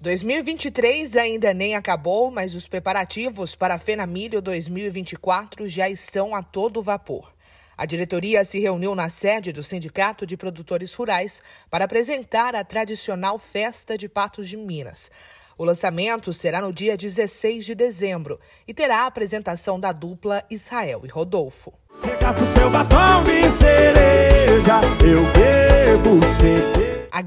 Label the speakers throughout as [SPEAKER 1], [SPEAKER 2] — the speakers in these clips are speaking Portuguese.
[SPEAKER 1] 2023 ainda nem acabou, mas os preparativos para a Fenamilho 2024 já estão a todo vapor. A diretoria se reuniu na sede do Sindicato de Produtores Rurais para apresentar a tradicional festa de patos de Minas. O lançamento será no dia 16 de dezembro e terá a apresentação da dupla Israel e Rodolfo. Você gasta o seu batom de sereia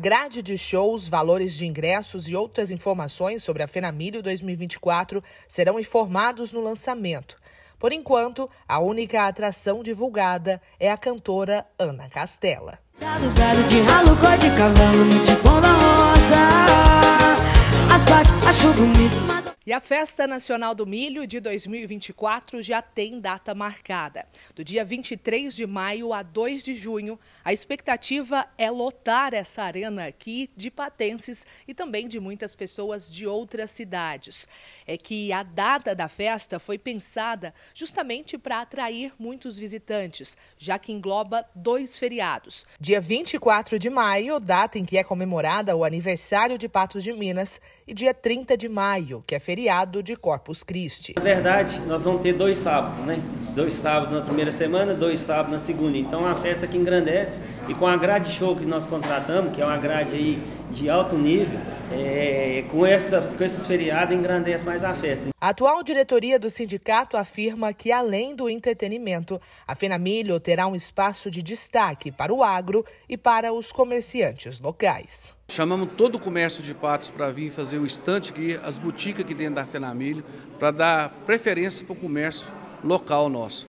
[SPEAKER 1] grade de shows, valores de ingressos e outras informações sobre a Fenamilho 2024 serão informados no lançamento. Por enquanto, a única atração divulgada é a cantora Ana Castela. Tipo As acho bonito, mas... E a Festa Nacional do Milho de 2024 já tem data marcada. Do dia 23 de maio a 2 de junho, a expectativa é lotar essa arena aqui de patenses e também de muitas pessoas de outras cidades. É que a data da festa foi pensada justamente para atrair muitos visitantes, já que engloba dois feriados. Dia 24 de maio, data em que é comemorada o aniversário de Patos de Minas, e dia 30 de maio, que é feriado feriado de Corpus Christi. Na verdade,
[SPEAKER 2] nós vamos ter dois sábados, né? Dois sábados na primeira semana, dois sábados na segunda. Então, é uma festa que engrandece e com a grade show que nós contratamos, que é uma grade aí de alto nível, é, com, essa, com esses feriados engrandece mais a festa.
[SPEAKER 1] A atual diretoria do sindicato afirma que, além do entretenimento, a Fenamilho terá um espaço de destaque para o agro e para os comerciantes locais.
[SPEAKER 2] Chamamos todo o comércio de patos para vir fazer o estante aqui, as boutiques aqui dentro da Fenamilho, para dar preferência para o comércio local nosso.